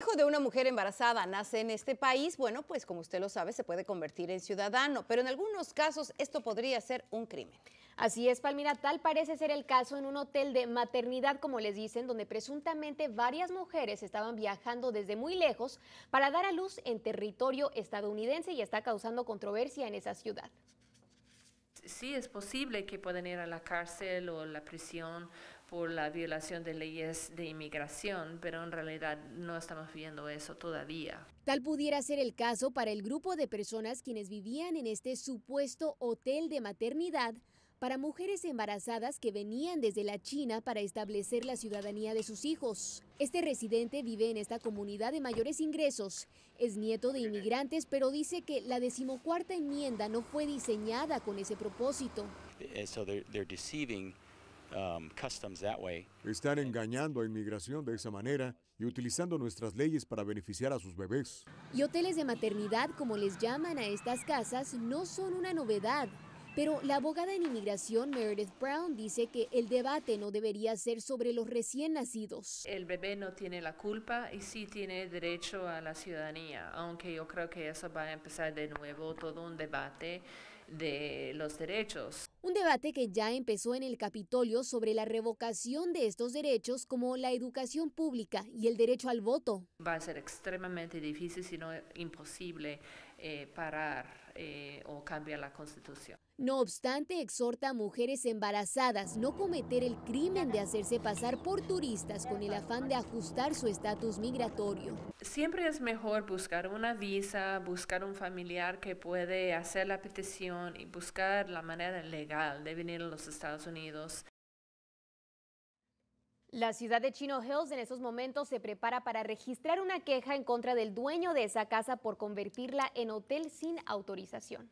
hijo de una mujer embarazada nace en este país, bueno, pues como usted lo sabe, se puede convertir en ciudadano, pero en algunos casos esto podría ser un crimen. Así es, Palmira, tal parece ser el caso en un hotel de maternidad, como les dicen, donde presuntamente varias mujeres estaban viajando desde muy lejos para dar a luz en territorio estadounidense y está causando controversia en esa ciudad sí es posible que puedan ir a la cárcel o la prisión por la violación de leyes de inmigración, pero en realidad no estamos viendo eso todavía. Tal pudiera ser el caso para el grupo de personas quienes vivían en este supuesto hotel de maternidad para mujeres embarazadas que venían desde la China para establecer la ciudadanía de sus hijos. Este residente vive en esta comunidad de mayores ingresos. Es nieto de inmigrantes, pero dice que la decimocuarta enmienda no fue diseñada con ese propósito. Um, Están engañando a inmigración de esa manera y utilizando nuestras leyes para beneficiar a sus bebés. Y hoteles de maternidad, como les llaman a estas casas, no son una novedad. Pero la abogada en inmigración Meredith Brown dice que el debate no debería ser sobre los recién nacidos. El bebé no tiene la culpa y sí tiene derecho a la ciudadanía, aunque yo creo que eso va a empezar de nuevo todo un debate de los derechos. Un debate que ya empezó en el Capitolio sobre la revocación de estos derechos como la educación pública y el derecho al voto. Va a ser extremadamente difícil, si no imposible, eh, parar eh, o cambiar la constitución. No obstante, exhorta a mujeres embarazadas no cometer el crimen de hacerse pasar por turistas con el afán de ajustar su estatus migratorio. Siempre es mejor buscar una visa, buscar un familiar que puede hacer la petición y buscar la manera legal de venir a los Estados Unidos. La ciudad de Chino Hills en esos momentos se prepara para registrar una queja en contra del dueño de esa casa por convertirla en hotel sin autorización.